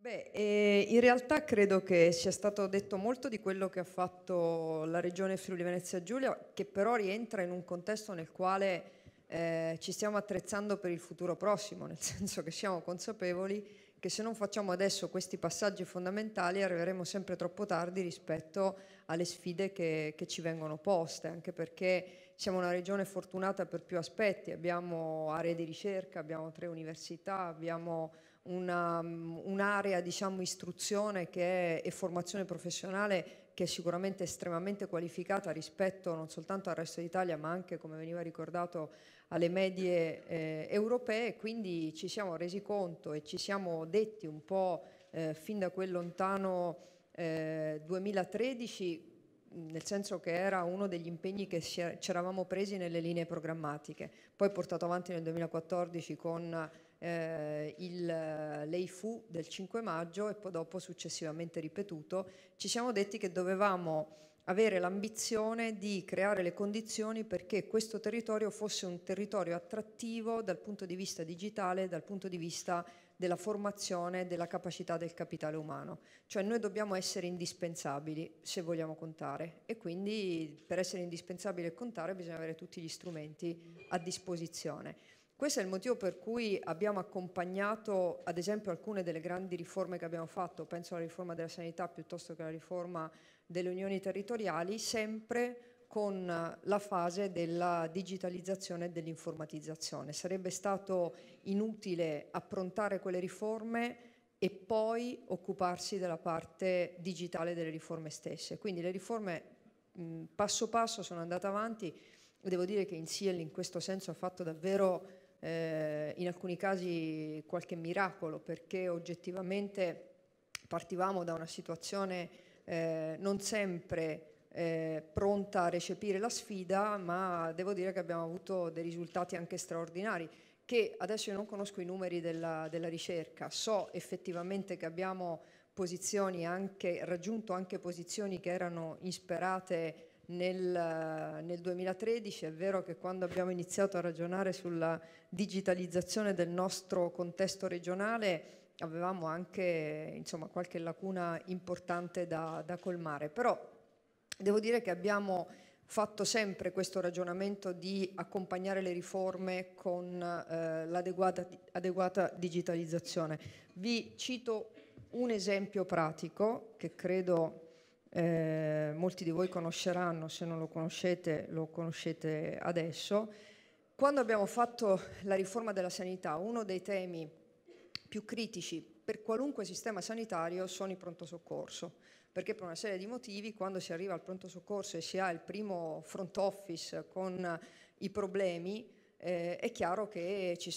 Beh, eh, in realtà credo che sia stato detto molto di quello che ha fatto la regione Friuli Venezia Giulia, che però rientra in un contesto nel quale eh, ci stiamo attrezzando per il futuro prossimo, nel senso che siamo consapevoli che se non facciamo adesso questi passaggi fondamentali arriveremo sempre troppo tardi rispetto alle sfide che, che ci vengono poste, anche perché siamo una regione fortunata per più aspetti, abbiamo aree di ricerca, abbiamo tre università, abbiamo una, un'area diciamo, istruzione che è, e formazione professionale che è sicuramente estremamente qualificata rispetto non soltanto al resto d'Italia ma anche, come veniva ricordato, alle medie eh, europee. Quindi ci siamo resi conto e ci siamo detti un po' eh, fin da quel lontano eh, 2013 nel senso che era uno degli impegni che ci er, eravamo presi nelle linee programmatiche, poi portato avanti nel 2014 con eh, il, lei fu del 5 maggio e poi dopo successivamente ripetuto, ci siamo detti che dovevamo avere l'ambizione di creare le condizioni perché questo territorio fosse un territorio attrattivo dal punto di vista digitale, dal punto di vista della formazione, della capacità del capitale umano. Cioè noi dobbiamo essere indispensabili se vogliamo contare e quindi per essere indispensabili e contare bisogna avere tutti gli strumenti a disposizione. Questo è il motivo per cui abbiamo accompagnato, ad esempio, alcune delle grandi riforme che abbiamo fatto, penso alla riforma della sanità piuttosto che alla riforma delle unioni territoriali, sempre con la fase della digitalizzazione e dell'informatizzazione. Sarebbe stato inutile approntare quelle riforme e poi occuparsi della parte digitale delle riforme stesse. Quindi le riforme mh, passo passo sono andate avanti e devo dire che in Insiel in questo senso ha fatto davvero eh, in alcuni casi qualche miracolo perché oggettivamente partivamo da una situazione eh, non sempre eh, pronta a recepire la sfida, ma devo dire che abbiamo avuto dei risultati anche straordinari che adesso io non conosco i numeri della, della ricerca, so effettivamente che abbiamo posizioni anche, raggiunto anche posizioni che erano insperate nel, eh, nel 2013 è vero che quando abbiamo iniziato a ragionare sulla digitalizzazione del nostro contesto regionale avevamo anche insomma, qualche lacuna importante da, da, colmare, però devo dire che abbiamo fatto sempre questo ragionamento di accompagnare le riforme con eh, l'adeguata digitalizzazione. Vi cito un esempio pratico che credo eh, molti di voi conosceranno, se non lo conoscete lo conoscete adesso. Quando abbiamo fatto la riforma della sanità, uno dei temi più critici per qualunque sistema sanitario sono i pronto soccorso, perché per una serie di motivi quando si arriva al pronto soccorso e si ha il primo front office con i problemi, eh, è chiaro che ci,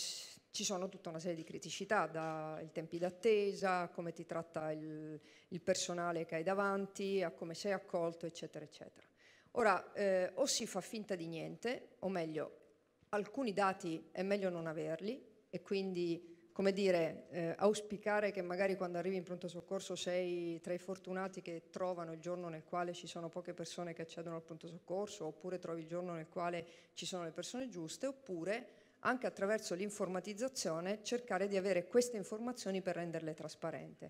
ci sono tutta una serie di criticità, dai tempi d'attesa, a come ti tratta il, il, personale che hai davanti, a come sei accolto, eccetera, eccetera. Ora, eh, o si fa finta di niente, o meglio, alcuni dati è meglio non averli e quindi, come dire, eh, auspicare che magari quando arrivi in pronto soccorso sei tra i fortunati che trovano il giorno nel quale ci sono poche persone che accedono al pronto soccorso, oppure trovi il giorno nel quale ci sono le persone giuste, oppure anche attraverso l'informatizzazione, cercare di avere queste informazioni per renderle trasparenti.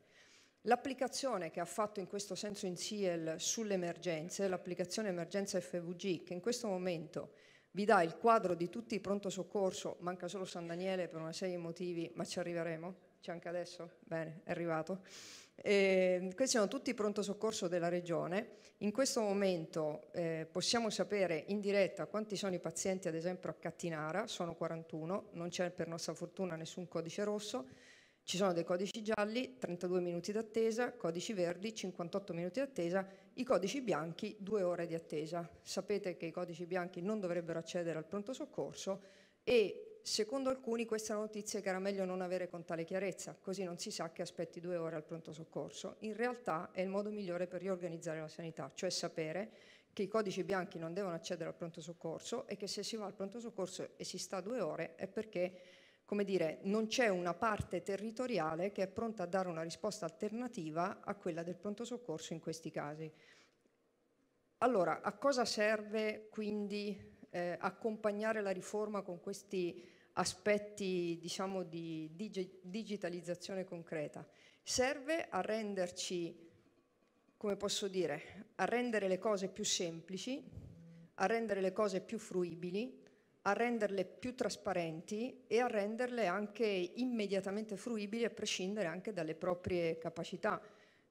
L'applicazione che ha fatto in questo senso in CIEL sulle emergenze, l'applicazione Emergenza FVG, che in questo momento vi dà il quadro di tutti i pronto soccorso, manca solo San Daniele per una serie di motivi, ma ci arriveremo, c'è anche adesso? Bene, è arrivato. Eh, questi sono tutti i pronto soccorso della regione. In questo momento eh, possiamo sapere in diretta quanti sono i pazienti, ad esempio a Cattinara, sono 41, non c'è per nostra fortuna nessun codice rosso. Ci sono dei codici gialli, 32 minuti d'attesa, codici verdi, 58 minuti d'attesa, i codici bianchi, 2 ore di attesa. Sapete che i codici bianchi non dovrebbero accedere al pronto soccorso e Secondo alcuni questa notizia che era meglio non avere con tale chiarezza, così non si sa che aspetti due ore al pronto soccorso. In realtà è il modo migliore per riorganizzare la sanità, cioè sapere che i codici bianchi non devono accedere al pronto soccorso e che se si va al pronto soccorso e si sta due ore è perché come dire, non c'è una parte territoriale che è pronta a dare una risposta alternativa a quella del pronto soccorso in questi casi. Allora, a cosa serve quindi eh, accompagnare la riforma con questi aspetti diciamo, di dig digitalizzazione concreta, serve a renderci, come posso dire, a rendere le cose più semplici, a rendere le cose più fruibili, a renderle più trasparenti e a renderle anche immediatamente fruibili a prescindere anche dalle proprie capacità.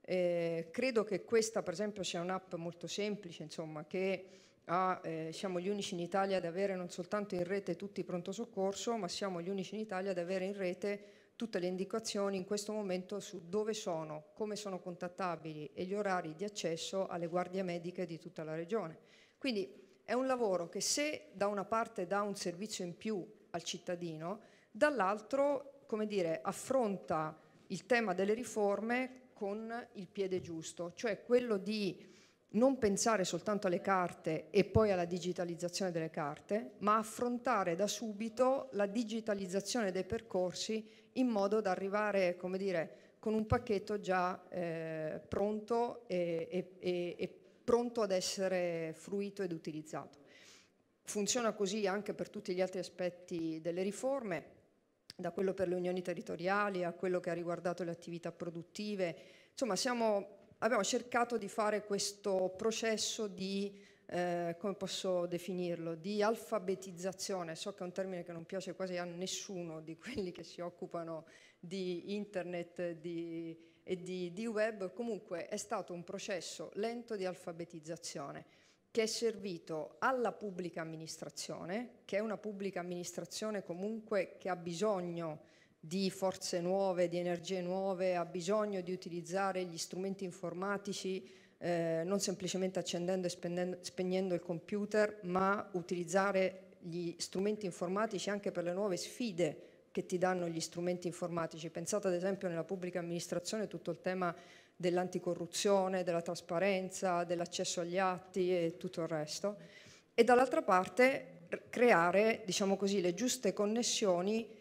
Eh, credo che questa per esempio sia un'app molto semplice, insomma, che a, eh, siamo gli unici in Italia ad avere non soltanto in rete tutti i pronto soccorso, ma siamo gli unici in Italia ad avere in rete tutte le indicazioni in questo momento su dove sono, come sono contattabili e gli orari di accesso alle guardie mediche di tutta la regione. Quindi è un lavoro che se da una parte dà un servizio in più al cittadino, dall'altro come dire, affronta il tema delle riforme con il piede giusto, cioè quello di non pensare soltanto alle carte e poi alla digitalizzazione delle carte, ma affrontare da subito la digitalizzazione dei percorsi in modo da arrivare, come dire, con un pacchetto già eh, pronto e, e, e pronto ad essere fruito ed utilizzato. Funziona così anche per tutti gli altri aspetti delle riforme, da quello per le unioni territoriali a quello che ha riguardato le attività produttive. Insomma, siamo abbiamo cercato di fare questo processo di, eh, come posso definirlo, di alfabetizzazione. So che è un termine che non piace quasi a nessuno di quelli che si occupano di internet di, e di, di web, comunque è stato un processo lento di alfabetizzazione che è servito alla pubblica amministrazione, che è una pubblica amministrazione comunque che ha bisogno di forze nuove, di energie nuove, ha bisogno di utilizzare gli strumenti informatici eh, non semplicemente accendendo e spegnendo il computer, ma utilizzare gli strumenti informatici anche per le nuove sfide che ti danno gli strumenti informatici. Pensate ad esempio nella pubblica amministrazione tutto il tema dell'anticorruzione, della trasparenza, dell'accesso agli atti e tutto il resto. E dall'altra parte creare, diciamo così, le giuste connessioni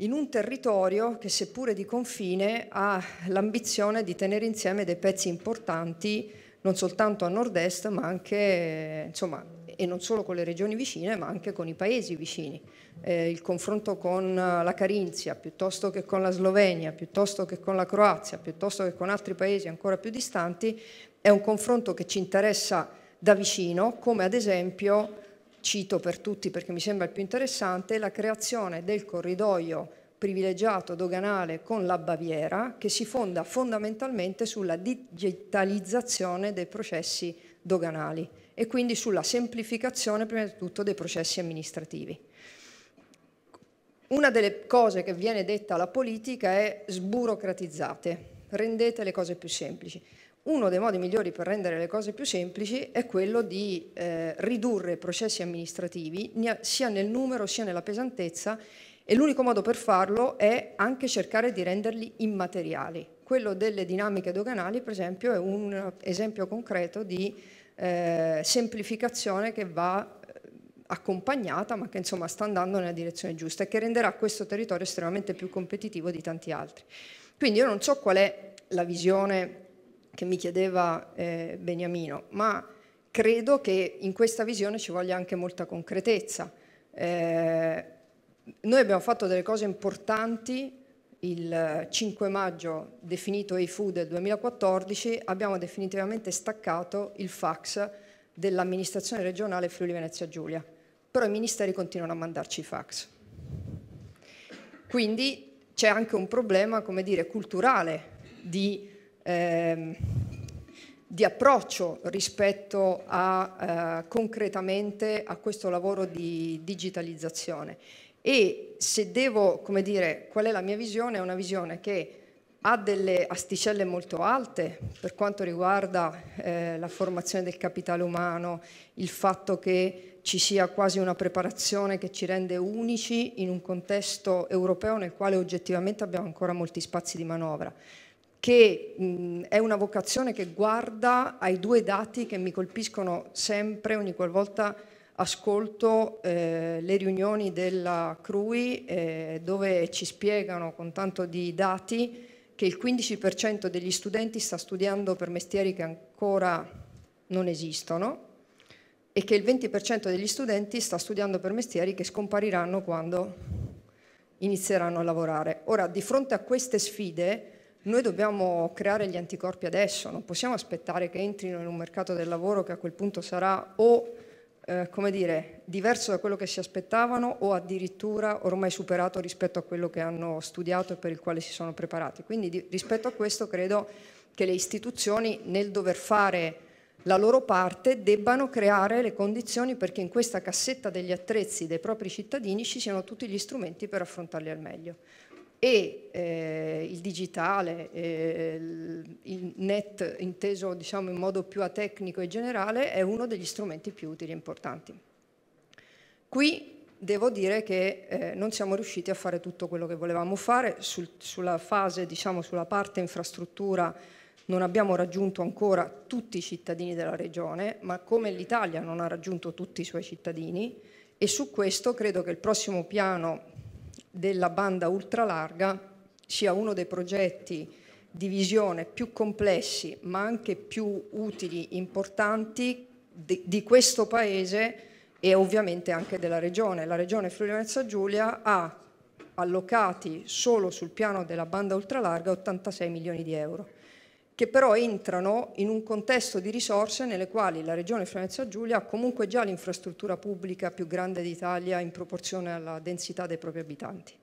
in un territorio che seppure di confine ha l'ambizione di tenere insieme dei pezzi importanti non soltanto a nord-est ma anche insomma e non solo con le regioni vicine ma anche con i paesi vicini. Eh, il confronto con la Carinzia piuttosto che con la Slovenia, piuttosto che con la Croazia, piuttosto che con altri paesi ancora più distanti è un confronto che ci interessa da vicino come ad esempio cito per tutti perché mi sembra il più interessante, la creazione del corridoio privilegiato doganale con la Baviera che si fonda fondamentalmente sulla digitalizzazione dei processi doganali e quindi sulla semplificazione prima di tutto dei processi amministrativi. Una delle cose che viene detta alla politica è sburocratizzate, rendete le cose più semplici uno dei modi migliori per rendere le cose più semplici è quello di eh, ridurre i processi amministrativi sia nel numero sia nella pesantezza e l'unico modo per farlo è anche cercare di renderli immateriali. Quello delle dinamiche doganali, per esempio, è un esempio concreto di eh, semplificazione che va eh, accompagnata, ma che insomma sta andando nella direzione giusta e che renderà questo territorio estremamente più competitivo di tanti altri. Quindi io non so qual è la visione che mi chiedeva eh, Beniamino, ma credo che in questa visione ci voglia anche molta concretezza. Eh, noi abbiamo fatto delle cose importanti, il 5 maggio definito EIFU del 2014 abbiamo definitivamente staccato il fax dell'amministrazione regionale Friuli Venezia Giulia, però i ministeri continuano a mandarci i fax. Quindi c'è anche un problema, come dire, culturale di eh, di approccio rispetto a, eh, concretamente a questo lavoro di digitalizzazione. E se devo, come dire, qual è la mia visione? È una visione che ha delle asticelle molto alte per quanto riguarda eh, la formazione del capitale umano, il fatto che ci sia quasi una preparazione che ci rende unici in un contesto europeo nel quale oggettivamente abbiamo ancora molti spazi di manovra che mh, è una vocazione che guarda ai due dati che mi colpiscono sempre ogni qualvolta ascolto eh, le riunioni della CRUI eh, dove ci spiegano con tanto di dati che il 15% degli studenti sta studiando per mestieri che ancora non esistono e che il 20% degli studenti sta studiando per mestieri che scompariranno quando inizieranno a lavorare. Ora, di fronte a queste sfide, noi dobbiamo creare gli anticorpi adesso, non possiamo aspettare che entrino in un mercato del lavoro che a quel punto sarà o eh, come dire, diverso da quello che si aspettavano o addirittura ormai superato rispetto a quello che hanno studiato e per il quale si sono preparati. Quindi di, rispetto a questo credo che le istituzioni nel dover fare la loro parte debbano creare le condizioni perché in questa cassetta degli attrezzi dei propri cittadini ci siano tutti gli strumenti per affrontarli al meglio e eh, il digitale, eh, il net inteso diciamo, in modo più atecnico e generale, è uno degli strumenti più utili e importanti. Qui devo dire che eh, non siamo riusciti a fare tutto quello che volevamo fare, Sul, sulla fase, diciamo, sulla parte infrastruttura non abbiamo raggiunto ancora tutti i cittadini della regione, ma come l'Italia non ha raggiunto tutti i suoi cittadini, e su questo credo che il prossimo piano della banda ultralarga sia uno dei progetti di visione più complessi ma anche più utili, importanti di, di questo Paese e ovviamente anche della Regione. La Regione Friuli Venezia Giulia ha allocati solo sul piano della banda ultralarga 86 milioni di euro che però entrano in un contesto di risorse nelle quali la Regione friuli Giulia ha comunque già l'infrastruttura pubblica più grande d'Italia in proporzione alla densità dei propri abitanti.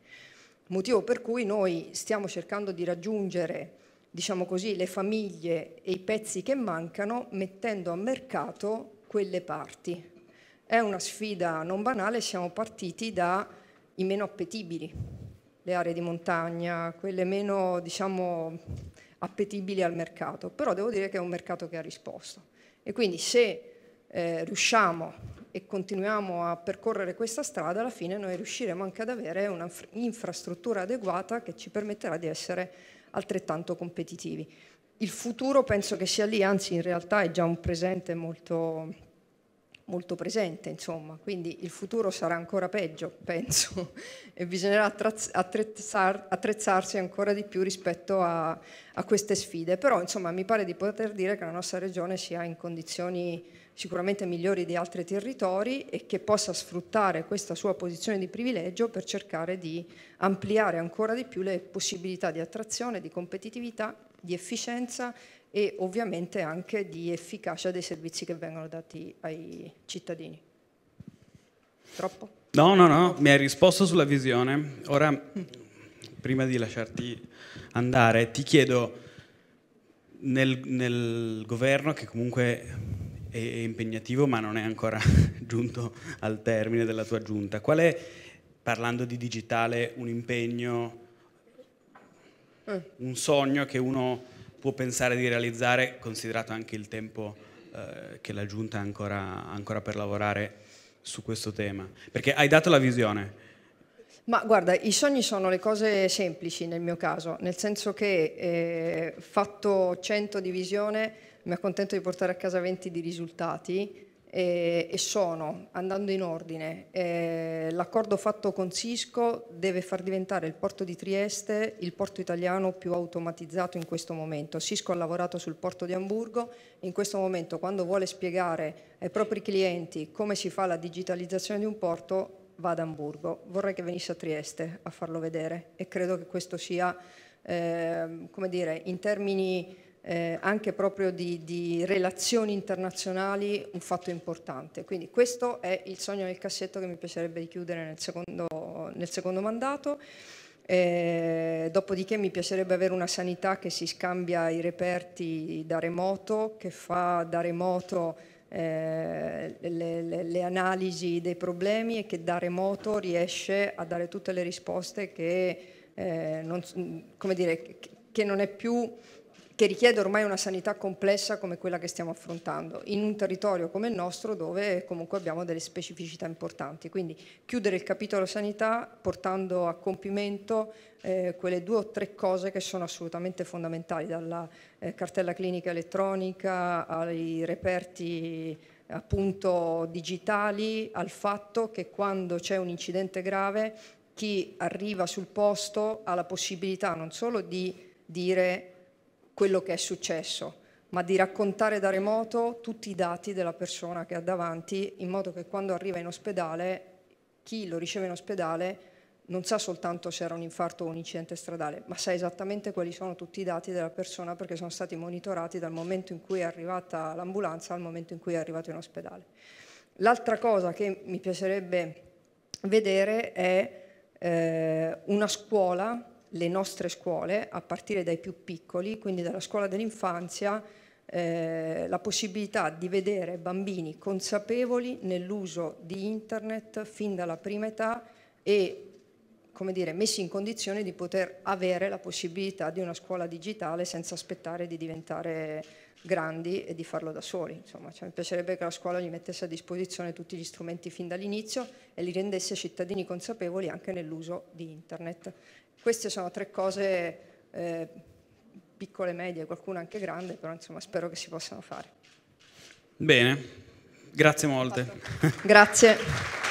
Motivo per cui noi stiamo cercando di raggiungere diciamo così, le famiglie e i pezzi che mancano mettendo a mercato quelle parti. È una sfida non banale, siamo partiti dai meno appetibili, le aree di montagna, quelle meno diciamo, appetibili al mercato, però devo dire che è un mercato che ha risposto. E quindi se eh, riusciamo e continuiamo a percorrere questa strada, alla fine noi riusciremo anche ad avere un'infrastruttura adeguata che ci permetterà di essere altrettanto competitivi. Il futuro penso che sia lì, anzi in realtà è già un presente molto molto presente, insomma, quindi il futuro sarà ancora peggio, penso, e bisognerà attrezzar, attrezzarsi ancora di più rispetto a, a, queste sfide. Però, insomma, mi pare di poter dire che la nostra regione sia in condizioni sicuramente migliori di altri territori e che possa sfruttare questa sua posizione di privilegio per cercare di ampliare ancora di più le possibilità di attrazione, di competitività di efficienza e ovviamente anche di efficacia dei servizi che vengono dati ai cittadini. Troppo? No, no, no, mi hai risposto sulla visione. Ora, prima di lasciarti andare, ti chiedo, nel, nel governo che comunque è, impegnativo ma non è ancora giunto al termine della tua giunta. Qual è, parlando di digitale, un impegno mm. un sogno che uno può pensare di realizzare, considerato anche il tempo eh, che la Giunta ha ancora, ancora per lavorare su questo tema. Perché hai dato la visione, ma guarda, i sogni sono le cose semplici nel mio caso, nel senso che eh, fatto 100 di visione mi accontento di portare a casa 20 di risultati, eh, e, sono, andando in ordine, eh, l'accordo fatto con Cisco deve far diventare il porto di Trieste il porto italiano più automatizzato in questo momento. Cisco ha lavorato sul porto di Hamburgo, in questo momento quando vuole spiegare ai propri clienti come si fa la digitalizzazione di un porto va ad Hamburgo. Vorrei che venisse a Trieste a farlo vedere e credo che questo sia, eh, come dire, in termini eh, anche proprio di, di, relazioni internazionali un fatto importante. Quindi questo è il sogno nel cassetto che mi piacerebbe chiudere nel secondo, nel secondo mandato. Eh, dopodiché mi piacerebbe avere una sanità che si scambia i reperti da remoto, che fa da remoto eh, le, le, le, analisi dei problemi e che da remoto riesce a dare tutte le risposte che, eh, non, come dire, che non è più che richiede ormai una sanità complessa come quella che stiamo affrontando, in un territorio come il nostro dove comunque abbiamo delle specificità importanti. Quindi chiudere il capitolo sanità portando a compimento eh, quelle due o tre cose che sono assolutamente fondamentali, dalla eh, cartella clinica elettronica ai reperti appunto digitali, al fatto che quando c'è un incidente grave chi arriva sul posto ha la possibilità non solo di dire quello che è successo, ma di raccontare da remoto tutti i dati della persona che ha davanti, in modo che quando arriva in ospedale, chi lo riceve in ospedale non sa soltanto se era un infarto o un incidente stradale, ma sa esattamente quali sono tutti i dati della persona perché sono stati monitorati dal momento in cui è arrivata l'ambulanza al momento in cui è arrivato in ospedale. L'altra cosa che mi piacerebbe vedere è eh, una scuola le nostre scuole, a partire dai più piccoli, quindi dalla scuola dell'infanzia, eh, la possibilità di vedere bambini consapevoli nell'uso di internet fin dalla prima età e come dire, messi in condizione di poter avere la possibilità di una scuola digitale senza aspettare di diventare grandi e di farlo da soli. Insomma, cioè, mi piacerebbe che la scuola gli mettesse a disposizione tutti gli strumenti fin dall'inizio e li rendesse cittadini consapevoli anche nell'uso di internet queste sono tre cose eh, piccole, medie, qualcuna anche grande, però insomma spero che si possano fare. Bene, grazie molte. Grazie.